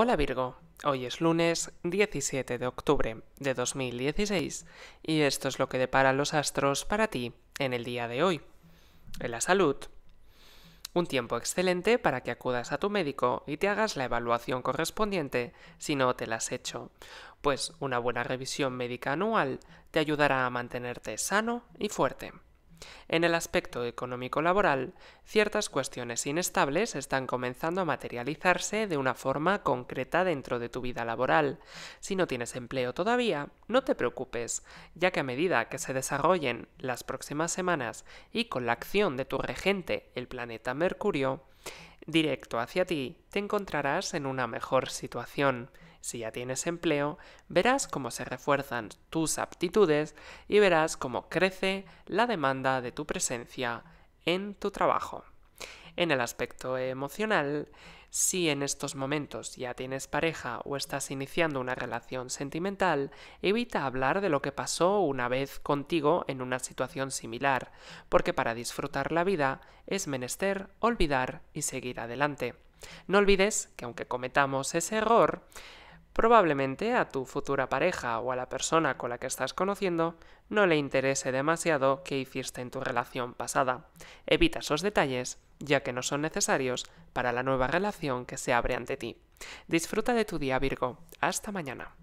Hola Virgo, hoy es lunes 17 de octubre de 2016 y esto es lo que depara los astros para ti en el día de hoy. En la salud. Un tiempo excelente para que acudas a tu médico y te hagas la evaluación correspondiente si no te la has hecho, pues una buena revisión médica anual te ayudará a mantenerte sano y fuerte. En el aspecto económico-laboral, ciertas cuestiones inestables están comenzando a materializarse de una forma concreta dentro de tu vida laboral. Si no tienes empleo todavía, no te preocupes, ya que a medida que se desarrollen las próximas semanas y con la acción de tu regente, el planeta Mercurio, directo hacia ti, te encontrarás en una mejor situación. Si ya tienes empleo, verás cómo se refuerzan tus aptitudes y verás cómo crece la demanda de tu presencia en tu trabajo. En el aspecto emocional, si en estos momentos ya tienes pareja o estás iniciando una relación sentimental, evita hablar de lo que pasó una vez contigo en una situación similar, porque para disfrutar la vida es menester olvidar y seguir adelante. No olvides que aunque cometamos ese error, probablemente a tu futura pareja o a la persona con la que estás conociendo no le interese demasiado qué hiciste en tu relación pasada. Evita esos detalles, ya que no son necesarios para la nueva relación que se abre ante ti. Disfruta de tu día Virgo. Hasta mañana.